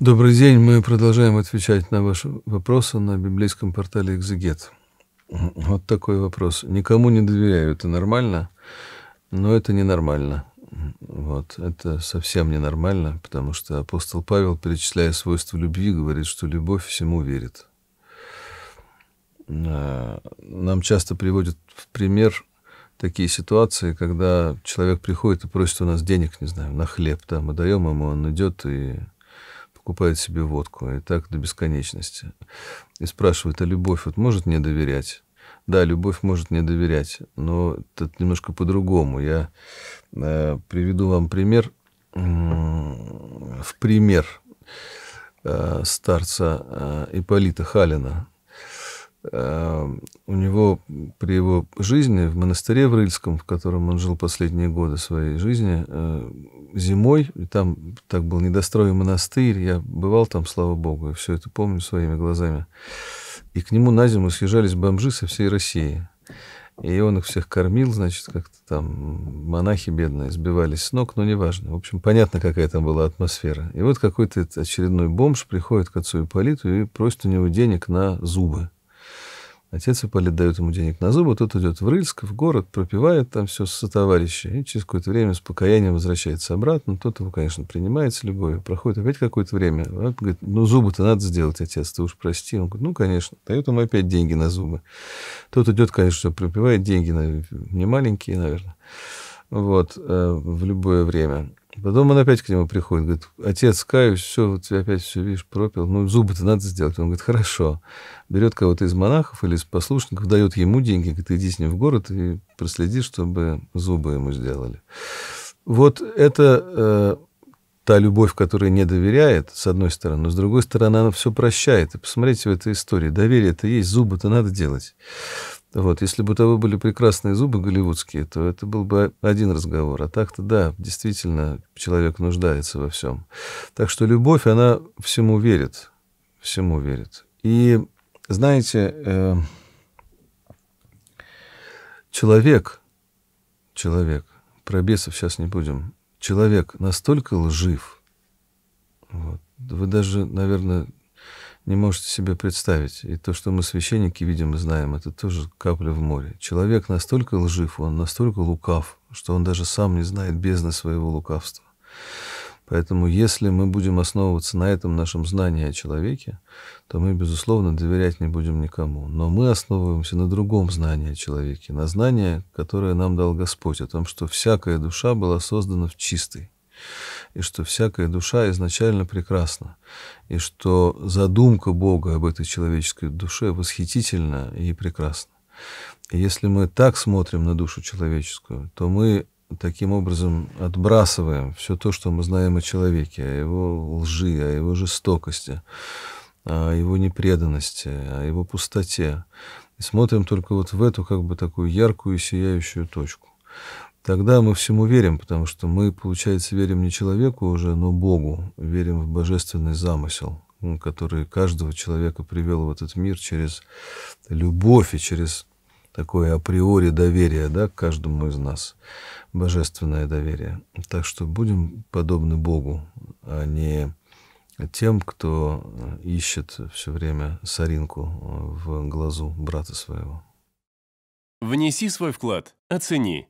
Добрый день. Мы продолжаем отвечать на ваши вопросы на библейском портале «Экзегет». Вот такой вопрос. Никому не доверяю. Это нормально? Но это ненормально. Вот. Это совсем ненормально, потому что апостол Павел, перечисляя свойства любви, говорит, что любовь всему верит. А, нам часто приводят в пример такие ситуации, когда человек приходит и просит у нас денег, не знаю, на хлеб, да, мы даем ему, он идет и покупают себе водку, и так до бесконечности. И спрашивает а любовь вот может мне доверять? Да, любовь может мне доверять, но это немножко по-другому. Я э, приведу вам пример, э, в пример э, старца э, Иполита Халина, Эм, у него при его жизни в монастыре в Рыльском, в котором он жил последние годы своей жизни, э, зимой, и там так был недостроен монастырь, я бывал там, слава богу, и все это помню своими глазами. И к нему на зиму съезжались бомжи со всей России. И он их всех кормил, значит, как-то там монахи бедные сбивались с ног, но неважно. В общем, понятно, какая там была атмосфера. И вот какой-то очередной бомж приходит к отцу Ипполиту и просит у него денег на зубы. Отец Ипполит дает ему денег на зубы, тот идет в Рыльск, в город, пропивает там все со товарища, и через какое-то время с покаянием возвращается обратно. Тот его, конечно, принимает с любовью. Проходит опять какое-то время. А он говорит, ну, зубы-то надо сделать, отец, ты уж прости. Он говорит, ну, конечно. Дает ему опять деньги на зубы. Тот идет, конечно, пропивает деньги, не маленькие, наверное. Вот, э, в любое время. Потом он опять к нему приходит, говорит, отец, каюсь, все, вот ты опять все, видишь, пропил, ну, зубы-то надо сделать. Он говорит, хорошо. Берет кого-то из монахов или из послушников, дает ему деньги, говорит, иди с ним в город и проследи, чтобы зубы ему сделали. Вот это э, та любовь, которая не доверяет, с одной стороны, но с другой стороны, она все прощает. И посмотрите в этой истории, доверие это есть, зубы-то надо делать. Вот, если бы у того были прекрасные зубы голливудские, то это был бы один разговор. А так-то да, действительно, человек нуждается во всем. Так что любовь, она всему верит. Всему верит. И, знаете, э, человек, человек, про бесов сейчас не будем, человек настолько лжив, вот, вы даже, наверное, не можете себе представить. И то, что мы священники видим и знаем, это тоже капля в море. Человек настолько лжив, он настолько лукав, что он даже сам не знает бездны своего лукавства. Поэтому если мы будем основываться на этом нашем знании о человеке, то мы, безусловно, доверять не будем никому. Но мы основываемся на другом знании о человеке, на знании, которое нам дал Господь, о том, что всякая душа была создана в чистой и что всякая душа изначально прекрасна, и что задумка Бога об этой человеческой душе восхитительна и прекрасна. И если мы так смотрим на душу человеческую, то мы таким образом отбрасываем все то, что мы знаем о человеке, о его лжи, о его жестокости, о его непреданности, о его пустоте. И смотрим только вот в эту как бы такую яркую сияющую точку. Тогда мы всему верим, потому что мы, получается, верим не человеку уже, но Богу, верим в божественный замысел, который каждого человека привел в этот мир через любовь и через такое априори доверие да, к каждому из нас, божественное доверие. Так что будем подобны Богу, а не тем, кто ищет все время соринку э, в глазу брата своего. Внеси свой вклад, оцени –